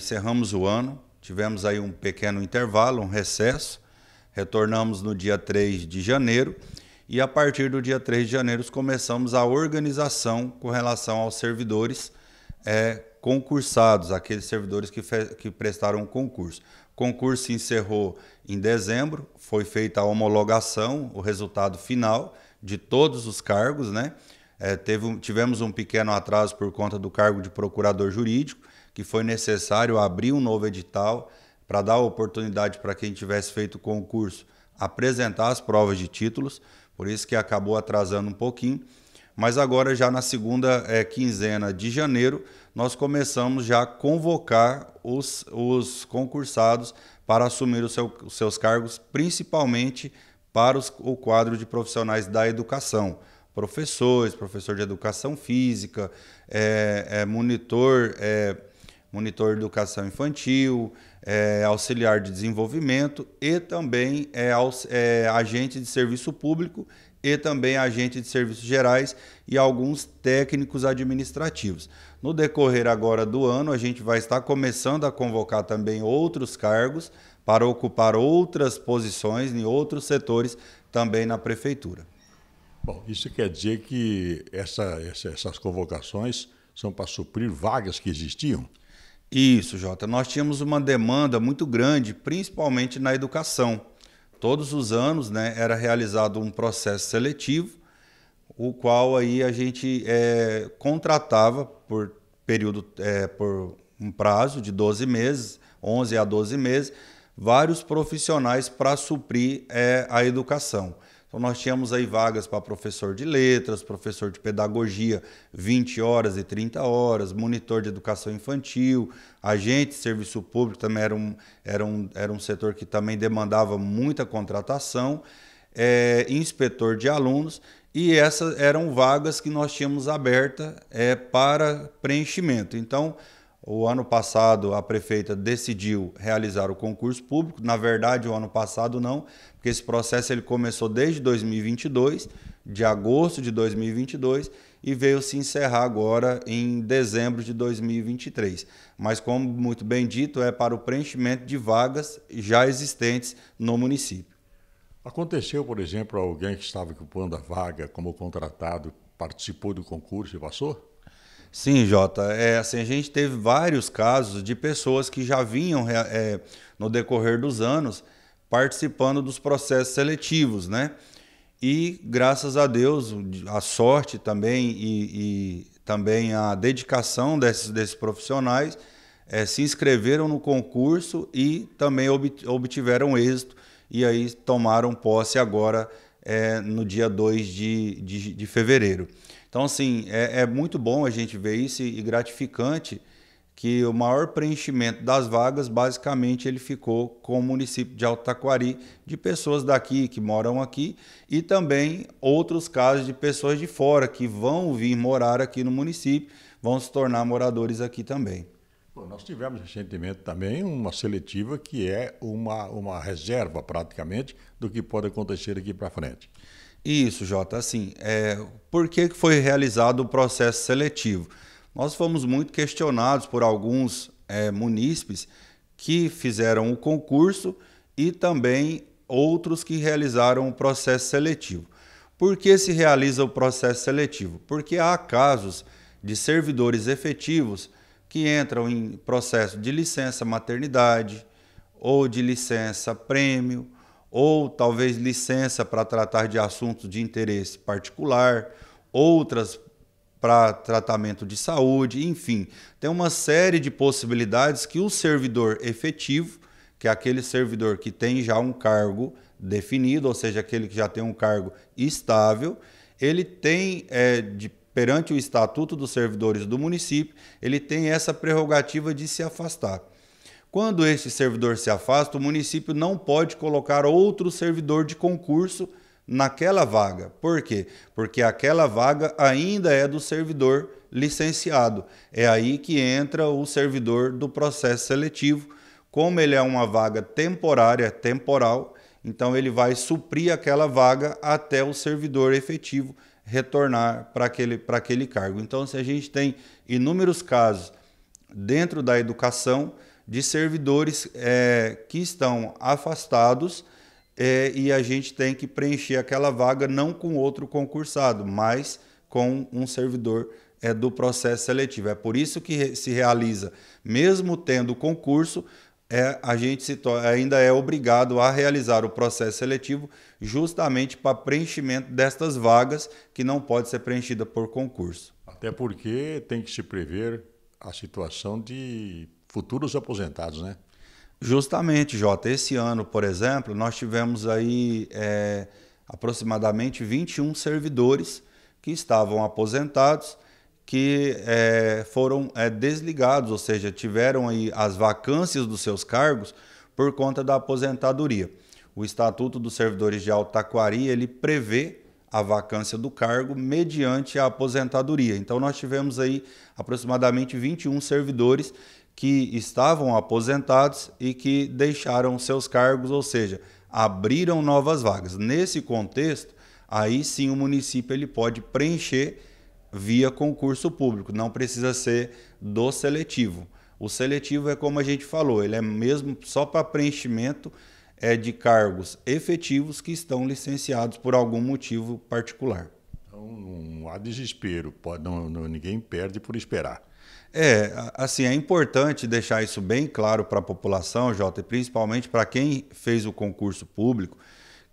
Encerramos o ano, tivemos aí um pequeno intervalo, um recesso, retornamos no dia 3 de janeiro e a partir do dia 3 de janeiro começamos a organização com relação aos servidores é, concursados, aqueles servidores que, que prestaram o concurso. O concurso encerrou em dezembro, foi feita a homologação, o resultado final de todos os cargos, né? É, teve, tivemos um pequeno atraso por conta do cargo de procurador jurídico, que foi necessário abrir um novo edital para dar oportunidade para quem tivesse feito o concurso apresentar as provas de títulos, por isso que acabou atrasando um pouquinho. Mas agora, já na segunda é, quinzena de janeiro, nós começamos já a convocar os, os concursados para assumir os, seu, os seus cargos, principalmente para os, o quadro de profissionais da educação. Professores, professor de educação física, é, é, monitor é, monitor de educação infantil, é, auxiliar de desenvolvimento e também é, é, agente de serviço público e também agente de serviços gerais e alguns técnicos administrativos. No decorrer agora do ano, a gente vai estar começando a convocar também outros cargos para ocupar outras posições em outros setores também na prefeitura. Bom, isso quer dizer que essa, essa, essas convocações são para suprir vagas que existiam? Isso, Jota. Nós tínhamos uma demanda muito grande, principalmente na educação. Todos os anos né, era realizado um processo seletivo, o qual aí a gente é, contratava por período, é, por um prazo de 12 meses, 11 a 12 meses, vários profissionais para suprir é, a educação. Então nós tínhamos aí vagas para professor de letras, professor de pedagogia, 20 horas e 30 horas, monitor de educação infantil, agente de serviço público também era um, era um, era um setor que também demandava muita contratação, é, inspetor de alunos, e essas eram vagas que nós tínhamos aberta é, para preenchimento. Então, o ano passado a prefeita decidiu realizar o concurso público. Na verdade, o ano passado não, porque esse processo ele começou desde 2022, de agosto de 2022 e veio se encerrar agora em dezembro de 2023. Mas como muito bem dito, é para o preenchimento de vagas já existentes no município. Aconteceu, por exemplo, alguém que estava ocupando a vaga como contratado participou do concurso e passou? Sim, Jota. É, assim, a gente teve vários casos de pessoas que já vinham é, no decorrer dos anos participando dos processos seletivos, né? E graças a Deus, a sorte também e, e também a dedicação desses, desses profissionais é, se inscreveram no concurso e também obtiveram êxito e aí tomaram posse agora é, no dia 2 de, de, de, fevereiro. Então, assim, é, é, muito bom a gente ver isso e gratificante que o maior preenchimento das vagas, basicamente, ele ficou com o município de Alto Taquari, de pessoas daqui que moram aqui, e também outros casos de pessoas de fora que vão vir morar aqui no município, vão se tornar moradores aqui também. Bom, nós tivemos recentemente também uma seletiva que é uma, uma reserva praticamente do que pode acontecer aqui para frente. Isso, Jota. Assim, é, por que foi realizado o processo seletivo? Nós fomos muito questionados por alguns é, munícipes que fizeram o concurso e também outros que realizaram o processo seletivo. Por que se realiza o processo seletivo? Porque há casos de servidores efetivos que entram em processo de licença maternidade ou de licença prêmio ou talvez licença para tratar de assuntos de interesse particular, outras para tratamento de saúde, enfim, tem uma série de possibilidades que o servidor efetivo, que é aquele servidor que tem já um cargo definido, ou seja, aquele que já tem um cargo estável, ele tem é, de perante o Estatuto dos Servidores do município, ele tem essa prerrogativa de se afastar. Quando este servidor se afasta, o município não pode colocar outro servidor de concurso naquela vaga. Por quê? Porque aquela vaga ainda é do servidor licenciado. É aí que entra o servidor do processo seletivo. Como ele é uma vaga temporária, temporal, então ele vai suprir aquela vaga até o servidor efetivo retornar para aquele, aquele cargo. Então, se a gente tem inúmeros casos dentro da educação de servidores é, que estão afastados é, e a gente tem que preencher aquela vaga não com outro concursado, mas com um servidor é, do processo seletivo. É por isso que se realiza, mesmo tendo concurso, é, a gente se ainda é obrigado a realizar o processo seletivo justamente para preenchimento destas vagas que não pode ser preenchida por concurso. Até porque tem que se prever a situação de futuros aposentados, né? Justamente, Jota. Esse ano, por exemplo, nós tivemos aí é, aproximadamente 21 servidores que estavam aposentados que é, foram é, desligados, ou seja, tiveram aí as vacâncias dos seus cargos por conta da aposentadoria. O Estatuto dos Servidores de Taquari ele prevê a vacância do cargo mediante a aposentadoria. Então nós tivemos aí aproximadamente 21 servidores que estavam aposentados e que deixaram seus cargos, ou seja, abriram novas vagas. Nesse contexto, aí sim o município ele pode preencher via concurso público, não precisa ser do seletivo. O seletivo é como a gente falou, ele é mesmo só para preenchimento é, de cargos efetivos que estão licenciados por algum motivo particular. Então, não há desespero, pode, não, não, ninguém perde por esperar. É, assim, é importante deixar isso bem claro para a população, Jota, e principalmente para quem fez o concurso público,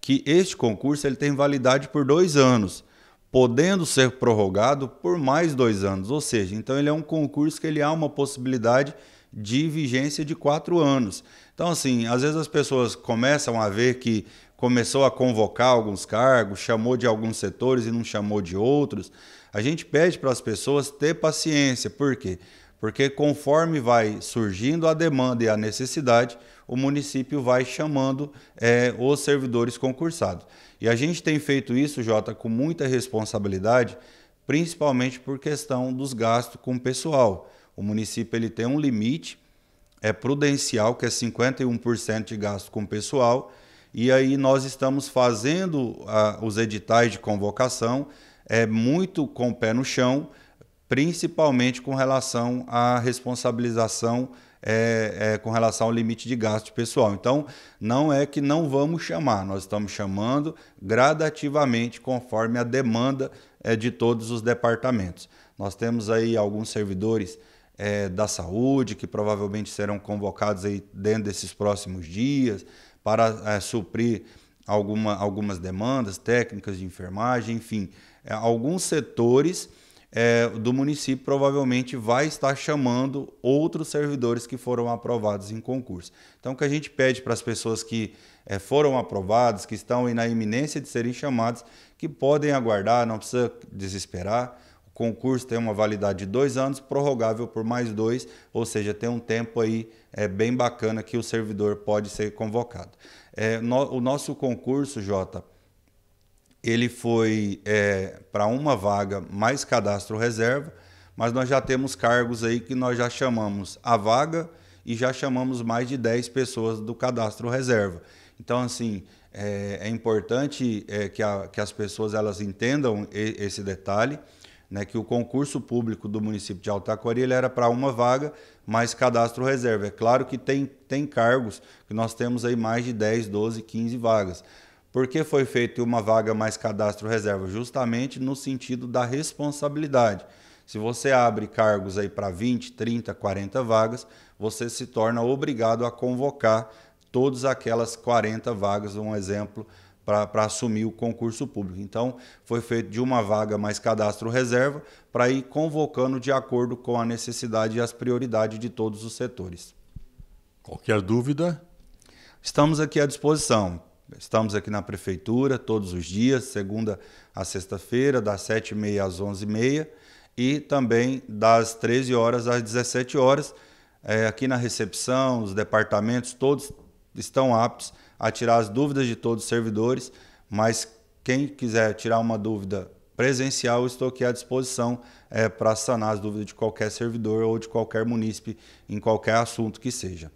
que este concurso ele tem validade por dois anos podendo ser prorrogado por mais dois anos. Ou seja, então ele é um concurso que ele há uma possibilidade de vigência de quatro anos. Então, assim, às vezes as pessoas começam a ver que começou a convocar alguns cargos, chamou de alguns setores e não chamou de outros. A gente pede para as pessoas ter paciência, por quê? Porque conforme vai surgindo a demanda e a necessidade, o município vai chamando é, os servidores concursados. E a gente tem feito isso, Jota, com muita responsabilidade, principalmente por questão dos gastos com pessoal. O município ele tem um limite é prudencial, que é 51% de gasto com pessoal, e aí nós estamos fazendo ah, os editais de convocação é muito com o pé no chão principalmente com relação à responsabilização é, é, com relação ao limite de gasto pessoal. Então, não é que não vamos chamar, nós estamos chamando gradativamente conforme a demanda é, de todos os departamentos. Nós temos aí alguns servidores é, da saúde que provavelmente serão convocados aí dentro desses próximos dias para é, suprir alguma, algumas demandas técnicas de enfermagem, enfim, é, alguns setores é, do município provavelmente vai estar chamando outros servidores que foram aprovados em concurso. Então, o que a gente pede para as pessoas que é, foram aprovadas, que estão na iminência de serem chamadas, que podem aguardar, não precisa desesperar. O concurso tem uma validade de dois anos, prorrogável por mais dois, ou seja, tem um tempo aí é, bem bacana que o servidor pode ser convocado. É, no, o nosso concurso, Jota, ele foi é, para uma vaga mais cadastro reserva, mas nós já temos cargos aí que nós já chamamos a vaga e já chamamos mais de 10 pessoas do cadastro reserva. Então, assim, é, é importante é, que, a, que, as pessoas elas entendam e, esse detalhe, né, que o concurso público do município de Altaquari ele era para uma vaga, mais cadastro reserva. É claro que tem, tem cargos que nós temos aí mais de 10, 12, 15 vagas, por que foi feita uma vaga mais cadastro reserva? Justamente no sentido da responsabilidade. Se você abre cargos aí para 20, 30, 40 vagas, você se torna obrigado a convocar todas aquelas 40 vagas, um exemplo, para assumir o concurso público. Então, foi feito de uma vaga mais cadastro reserva para ir convocando de acordo com a necessidade e as prioridades de todos os setores. Qualquer dúvida? Estamos aqui à disposição. Estamos aqui na prefeitura todos os dias, segunda a sexta-feira, das 7h30 às 11h30 e também das 13 horas às 17 horas. É, aqui na recepção, os departamentos, todos estão aptos a tirar as dúvidas de todos os servidores, mas quem quiser tirar uma dúvida presencial, estou aqui à disposição é, para sanar as dúvidas de qualquer servidor ou de qualquer munícipe em qualquer assunto que seja.